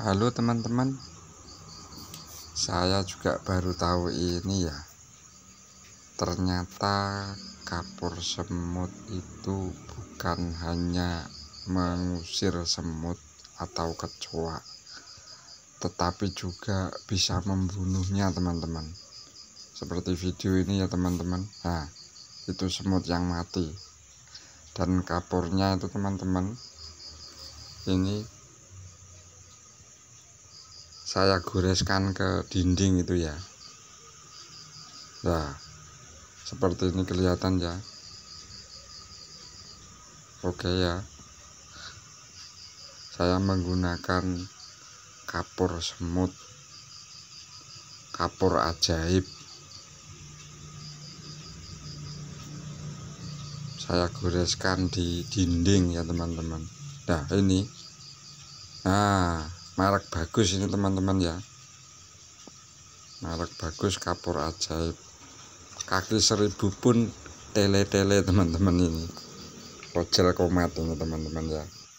Halo teman-teman Saya juga baru tahu ini ya Ternyata kapur semut itu bukan hanya mengusir semut atau kecoa Tetapi juga bisa membunuhnya teman-teman Seperti video ini ya teman-teman Nah itu semut yang mati Dan kapurnya itu teman-teman Ini saya goreskan ke dinding itu ya nah seperti ini kelihatan ya oke ya saya menggunakan kapur semut kapur ajaib saya goreskan di dinding ya teman-teman nah ini nah merek bagus ini teman-teman ya merek bagus kapur ajaib kaki seribu pun tele-tele teman-teman ini pojel komat ini teman-teman ya